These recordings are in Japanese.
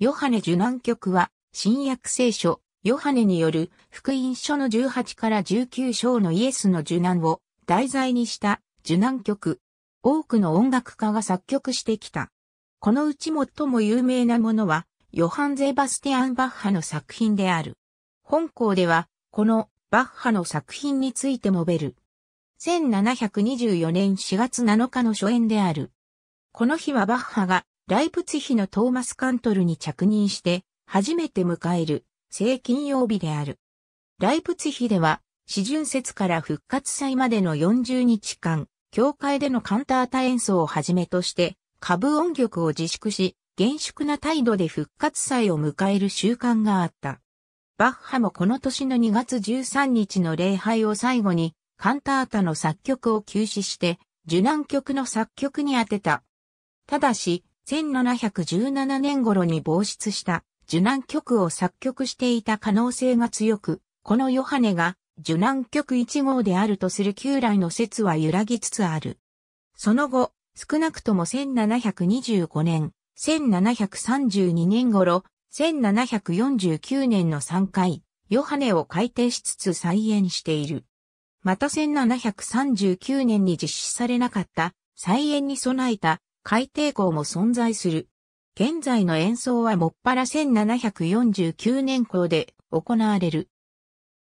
ヨハネ受難局は、新約聖書、ヨハネによる福音書の18から19章のイエスの受難を題材にした受難曲。多くの音楽家が作曲してきた。このうち最も有名なものは、ヨハン・ゼバスティアン・バッハの作品である。本校では、このバッハの作品について述べる。1724年4月7日の初演である。この日はバッハがライプツヒのトーマスカントルに着任して初めて迎える聖金曜日である。ライプツヒでは、四巡節から復活祭までの40日間、教会でのカンタータ演奏をはじめとして、歌舞音曲を自粛し、厳粛な態度で復活祭を迎える習慣があった。バッハもこの年の2月13日の礼拝を最後に、カンタータの作曲を休止して、受難曲の作曲に当てた。ただし、1717年頃に傍出した受難曲を作曲していた可能性が強く、このヨハネが受難曲1号であるとする旧来の説は揺らぎつつある。その後、少なくとも1725年、1732年頃、1749年の3回、ヨハネを改定しつつ再演している。また1739年に実施されなかった再演に備えた海底港も存在する。現在の演奏はもっぱら1749年校で行われる。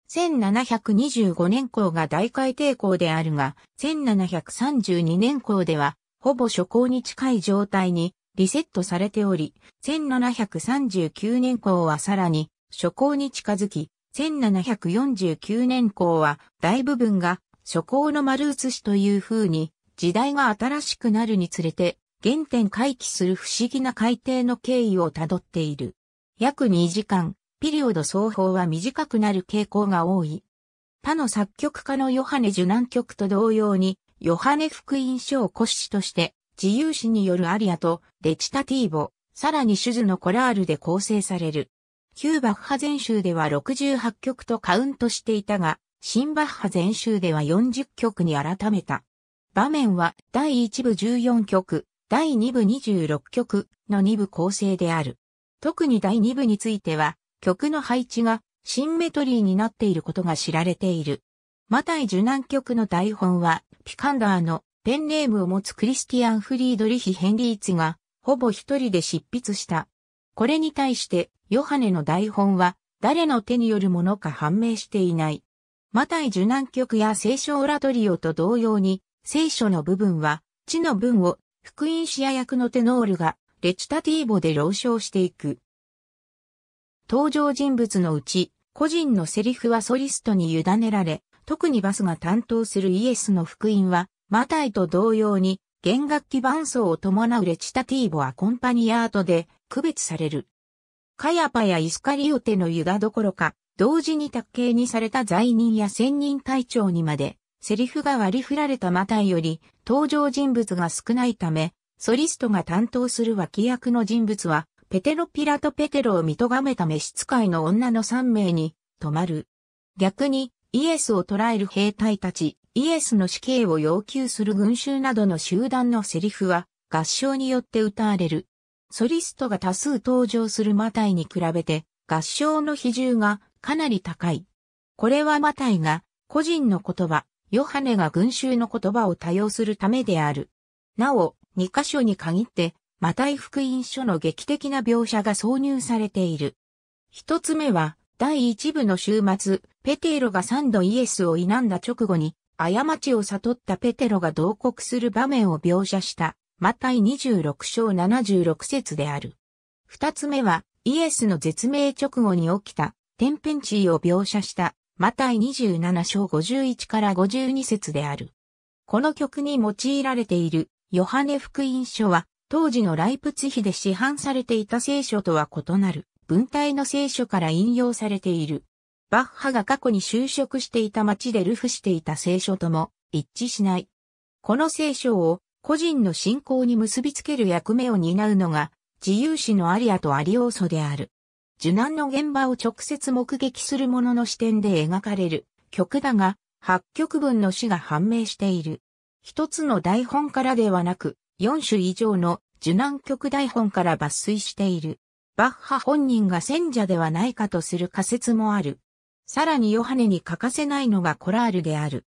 1725年校が大海底校であるが、1732年校では、ほぼ初校に近い状態にリセットされており、1739年校はさらに初校に近づき、1749年校は大部分が初校の丸写しという風に時代が新しくなるにつれて原点回帰する不思議な改定の経緯をたどっている。約2時間、ピリオド奏法は短くなる傾向が多い。他の作曲家のヨハネ受難曲と同様に、ヨハネ福音書を骨子として、自由詩によるアリアとデチタティーボ、さらにシュズのコラールで構成される。旧バッハ全集では68曲とカウントしていたが、新バッハ全集では40曲に改めた。場面は第1部14曲、第2部26曲の2部構成である。特に第2部については、曲の配置がシンメトリーになっていることが知られている。マタイ受難曲の台本は、ピカンダーのペンネームを持つクリスティアン・フリードリヒ・ヘンリーツが、ほぼ一人で執筆した。これに対して、ヨハネの台本は、誰の手によるものか判明していない。マタイ受難曲や聖書オラトリオと同様に、聖書の部分は、地の文を福音シア役のテノールがレチタティーボで朗唱していく。登場人物のうち、個人のセリフはソリストに委ねられ、特にバスが担当するイエスの福音は、マタイと同様に、弦楽器伴奏を伴うレチタティーボはコンパニアートで区別される。カヤパやイスカリオテのユダどころか、同時に卓形にされた罪人や専任隊長にまでセリフが割り振られたマタイより登場人物が少ないため、ソリストが担当する脇役の人物は、ペテロピラとペテロを見とがめた召使いの女の3名に止まる。逆に、イエスを捕らえる兵隊たち、イエスの死刑を要求する群衆などの集団のセリフは、合唱によって歌われる。ソリストが多数登場するマタイに比べて、合唱の比重がかなり高い。これはマタイが個人の言葉、ヨハネが群衆の言葉を多用するためである。なお、2箇所に限って、マタイ福音書の劇的な描写が挿入されている。一つ目は、第一部の週末、ペテロが三度イエスを否んだ直後に、過ちを悟ったペテロが同国する場面を描写した、マタイ26章76節である。二つ目は、イエスの絶命直後に起きた、天変地異を描写した、マタイ27章51から52節である。この曲に用いられているヨハネ福音書は当時のライプツヒで市販されていた聖書とは異なる文体の聖書から引用されている。バッハが過去に就職していた町でルフしていた聖書とも一致しない。この聖書を個人の信仰に結びつける役目を担うのが自由史のアリアとアリオーソである。受難の現場を直接目撃する者の視点で描かれる曲だが、8曲分の詩が判明している。一つの台本からではなく、4種以上の受難曲台本から抜粋している。バッハ本人が選者ではないかとする仮説もある。さらにヨハネに欠かせないのがコラールである。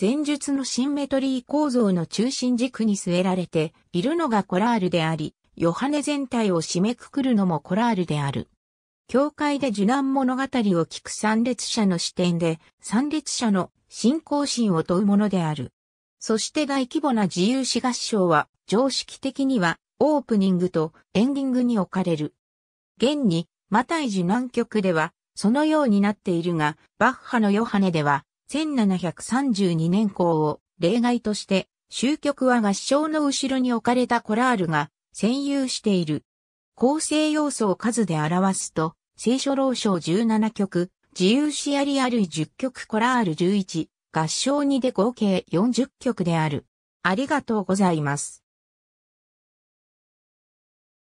前述のシンメトリー構造の中心軸に据えられているのがコラールであり、ヨハネ全体を締めくくるのもコラールである。教会で受難物語を聞く参列者の視点で、参列者の信仰心を問うものである。そして大規模な自由詩合唱は、常識的には、オープニングとエンディングに置かれる。現に、マタイ受難曲では、そのようになっているが、バッハのヨハネでは、1732年公を例外として、終局は合唱の後ろに置かれたコラールが占有している。構成要素を数で表すと、聖書老章17曲、自由詩ありある10曲コラール11、合唱2で合計40曲である。ありがとうございます。